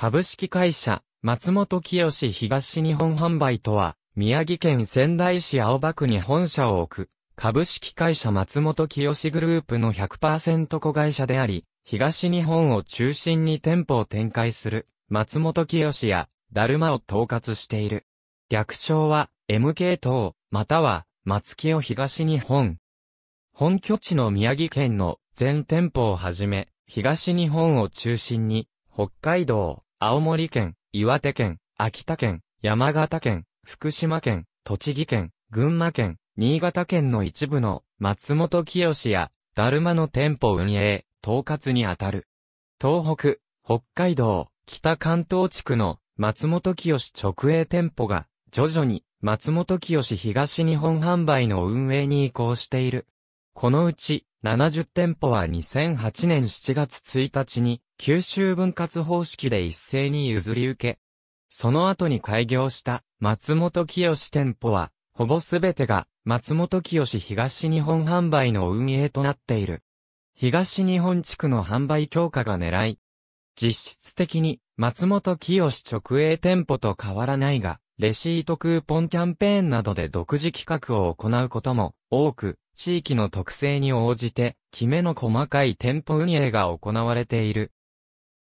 株式会社、松本清東日本販売とは、宮城県仙台市青葉区に本社を置く、株式会社松本清グループの100%子会社であり、東日本を中心に店舗を展開する、松本清や、だるまを統括している。略称は、MK 等、または、松清東日本。本拠地の宮城県の全店舗をはじめ、東日本を中心に、北海道、青森県、岩手県、秋田県、山形県、福島県、栃木県、群馬県、新潟県の一部の松本清や、だるまの店舗運営、統括にあたる。東北、北海道、北関東地区の松本清直営店舗が、徐々に松本清東日本販売の運営に移行している。このうち、70店舗は2008年7月1日に九州分割方式で一斉に譲り受け、その後に開業した松本清店舗は、ほぼすべてが松本清東日本販売の運営となっている。東日本地区の販売強化が狙い。実質的に松本清直営店舗と変わらないが、レシートクーポンキャンペーンなどで独自企画を行うことも多く、地域の特性に応じて、きめの細かい店舗運営が行われている。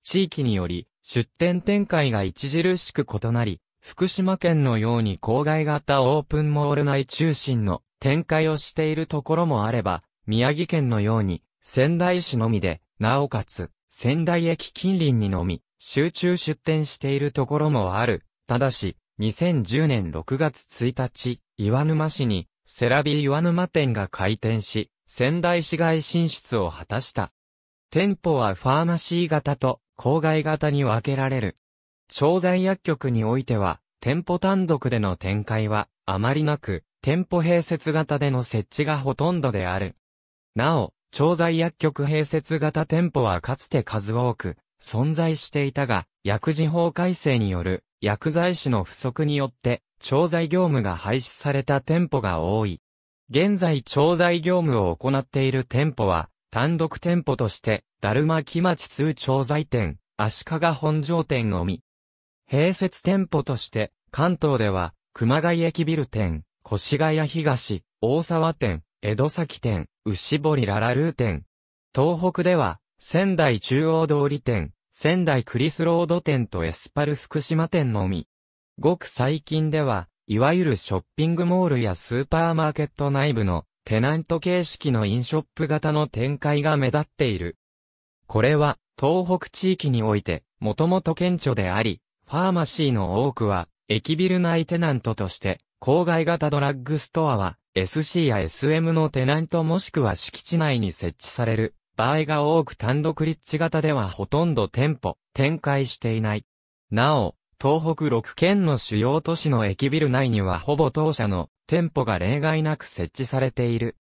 地域により、出店展開が著しく異なり、福島県のように郊外型オープンモール内中心の展開をしているところもあれば、宮城県のように仙台市のみで、なおかつ仙台駅近隣にのみ集中出店しているところもある。ただし、2010年6月1日、岩沼市に、セラビ岩沼店が開店し、仙台市街進出を果たした。店舗はファーマシー型と郊外型に分けられる。調剤薬局においては、店舗単独での展開はあまりなく、店舗併設型での設置がほとんどである。なお、調剤薬局併設型店舗はかつて数多く存在していたが、薬事法改正による薬剤師の不足によって、調剤業務が廃止された店舗が多い。現在調剤業務を行っている店舗は、単独店舗として、だるま木町通調剤店、足利本庄店のみ。併設店舗として、関東では、熊谷駅ビル店、越谷東、大沢店、江戸崎店、牛堀ララルー店。東北では、仙台中央通り店、仙台クリスロード店とエスパル福島店のみ。ごく最近では、いわゆるショッピングモールやスーパーマーケット内部のテナント形式のインショップ型の展開が目立っている。これは、東北地域において、もともと顕著であり、ファーマシーの多くは、駅ビル内テナントとして、郊外型ドラッグストアは、SC や SM のテナントもしくは敷地内に設置される場合が多く単独立地型ではほとんど店舗、展開していない。なお、東北6県の主要都市の駅ビル内にはほぼ当社の店舗が例外なく設置されている。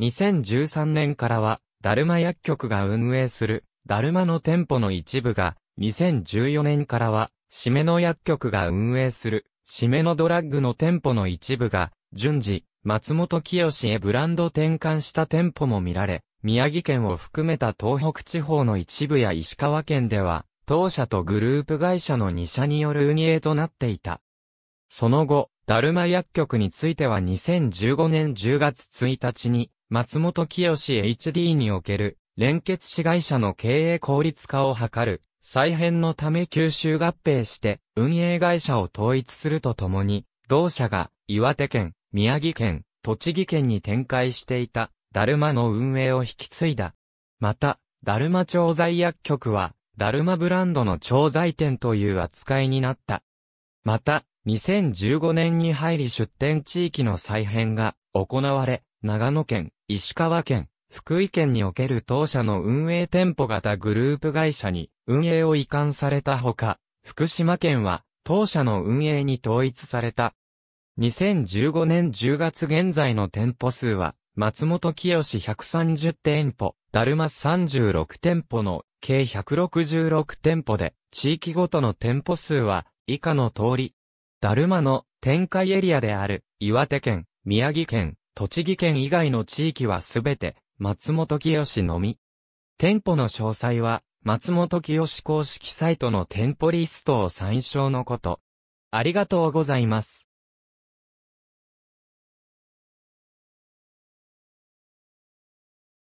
2013年からは、だるま薬局が運営する、だるまの店舗の一部が、2014年からは、締めの薬局が運営する、締めのドラッグの店舗の一部が、順次、松本清へブランド転換した店舗も見られ、宮城県を含めた東北地方の一部や石川県では、当社とグループ会社の2社による運営となっていた。その後、ダルマ薬局については2015年10月1日に、松本清 HD における、連結子会社の経営効率化を図る、再編のため吸収合併して、運営会社を統一するとともに、同社が、岩手県、宮城県、栃木県に展開していた、ダルマの運営を引き継いだ。また、ダルマ調剤薬局は、ダルマブランドの調剤店という扱いになった。また、2015年に入り出店地域の再編が行われ、長野県、石川県、福井県における当社の運営店舗型グループ会社に運営を移管されたほか、福島県は当社の運営に統一された。2015年10月現在の店舗数は松本清130店舗、だるま36店舗の計166店舗で、地域ごとの店舗数は以下の通り。だるまの展開エリアである岩手県、宮城県、栃木県以外の地域はすべて松本清のみ。店舗の詳細は松本清公式サイトの店舗リストを参照のこと。ありがとうございます。